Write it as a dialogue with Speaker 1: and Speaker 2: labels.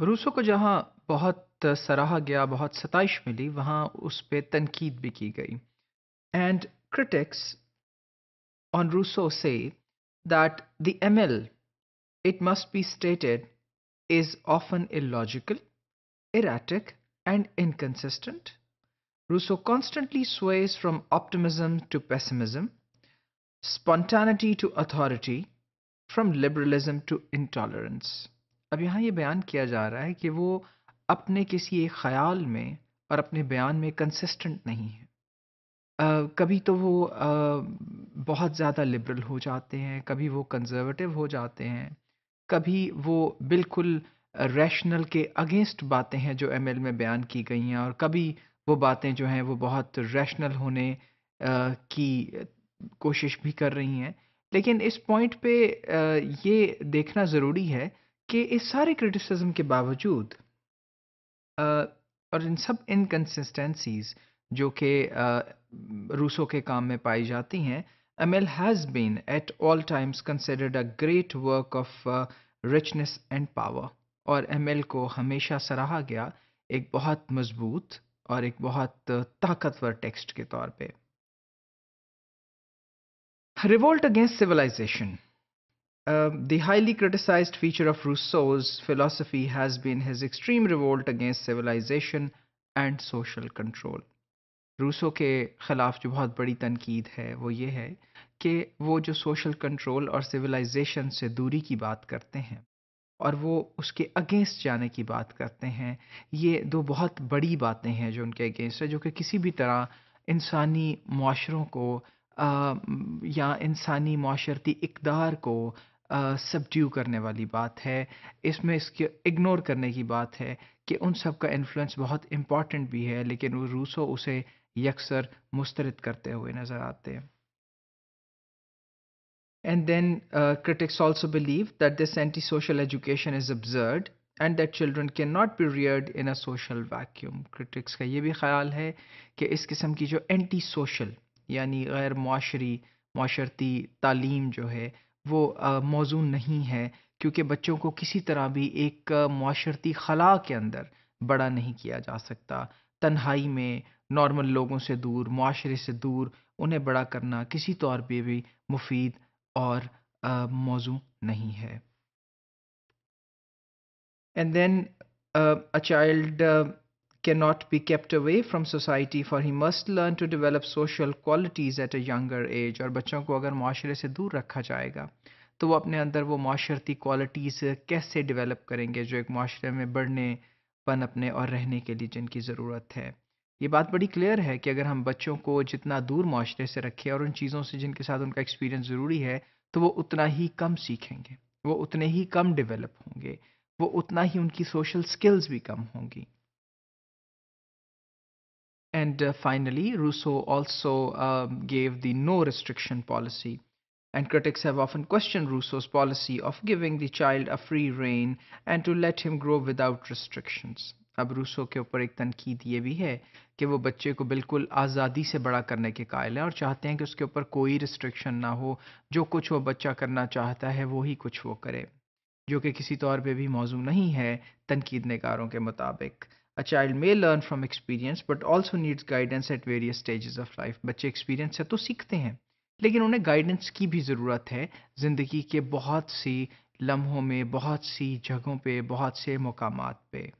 Speaker 1: Rousseau को जहाँ बहुत सराहा गया बहुत सताइश मिली वहाँ उस पर तनकीद भी की गई एंड क्रिटिक्स ऑन रूसो से that the Emile it must be stated is often illogical erratic and inconsistent Rousseau constantly sways from optimism to pessimism spontaneity to authority from liberalism to intolerance अब यहाँ ये बयान किया जा रहा है कि वो अपने किसी एक ख्याल में और अपने बयान में कंसिस्टेंट नहीं है कभी तो वो बहुत ज़्यादा लिबरल हो जाते हैं कभी वो कंजर्वेटिव हो जाते हैं कभी वो बिल्कुल रैशनल के अगेंस्ट बातें हैं जो एमएल में बयान की गई हैं और कभी वो बातें जो हैं वो बहुत रैशनल होने की कोशिश भी कर रही हैं लेकिन इस पॉइंट पे ये देखना ज़रूरी है कि इस सारे क्रिटिसिज्म के बावजूद और इन सब इनकन्सिस्टेंसीज जो कि रूसों के काम में पाई जाती हैं Emile has been at all times considered a great work of richness and power और एम एल को हमेशा सराहा गया एक बहुत मजबूत और एक बहुत ताकतवर टेक्स्ट के तौर पे revolt against civilization Um, the highly criticized feature of Rousseau's philosophy has been his extreme revolt against civilization and social control Rousseau के ख़िलाफ़ जो बहुत बड़ी तनकीद है वो ये है कि वो जो सोशल कंट्रोल और सिविलाइजेशन से दूरी की बात करते हैं और वो उसके अगेंस्ट जाने की बात करते हैं ये दो बहुत बड़ी बातें हैं जो उनके अगेंस्ट है जो कि किसी भी तरह इंसानी माशरों को आ, या इंसानी माशरती इकदार को सबड्यू करने वाली बात है इसमें इसके इग्नोर करने की बात है कि उन सब का इन्फ्लुएंस बहुत इम्पॉर्टेंट भी है लेकिन वो रूसो उसे यकसर मुस्तरद करते हुए नज़र आते हैं and then critics also believe that this anti social education is absurd and that children can not be reared in a social vacuum critics का ये भी ख्याल है कि इस किस्म की जो एंटी सोशल यानी गैर माशरी माशरती तालीम जो है वो मौजू नहीं है क्योंकि बच्चों को किसी तरह भी एक माशरती खला के अंदर बड़ा नहीं किया जा सकता तन्हाई में नॉर्मल लोगों से दूर माशरे से दूर उन्हें बड़ा करना किसी तौर पर भी मुफीद और मौजू नहीं है and then a child cannot be kept away from society for he must learn to develop social qualities at a younger age और बच्चों को अगर माशरे से दूर रखा जाएगा तो वो अपने अंदर वो माशरती क्वालिटीज़ कैसे डेवलप करेंगे जो एक माशरे में बढ़ने पनपने और रहने के लिए जिनकी ज़रूरत है ये बात बड़ी क्लियर है कि अगर हम बच्चों को जितना दूर माशरे से रखें और उन चीज़ों से जिनके साथ उनका एक्सपीरियंस ज़रूरी है तो वो उतना ही कम सीखेंगे वो उतने ही कम डेवलप होंगे वो उतना ही उनकी सोशल स्किल्स भी कम होंगी And uh, finally, Rousseau also um, gave the no restriction policy. And critics have often questioned Rousseau's policy of giving the child a free reign and to let him grow without restrictions. अब Rousseau के ऊपर एक तनकीद ये भी है कि वो बच्चे को बिल्कुल आज़ादी से बड़ा करने के कायल हैं और चाहते हैं कि उसके ऊपर कोई रिस्ट्रिक्शन ना हो जो कुछ वो बच्चा करना चाहता है वो ही कुछ वो करे जो कि किसी तौर पे भी मौजू नहीं है तनकीद नगारों के मुताबिक A child may learn from experience but also needs guidance at various stages of life. बच्चे experience से तो सीखते हैं लेकिन उन्हें guidance की भी ज़रूरत है ज़िंदगी के बहुत सी लम्हों में बहुत सी जगहों पे बहुत से मकाम पे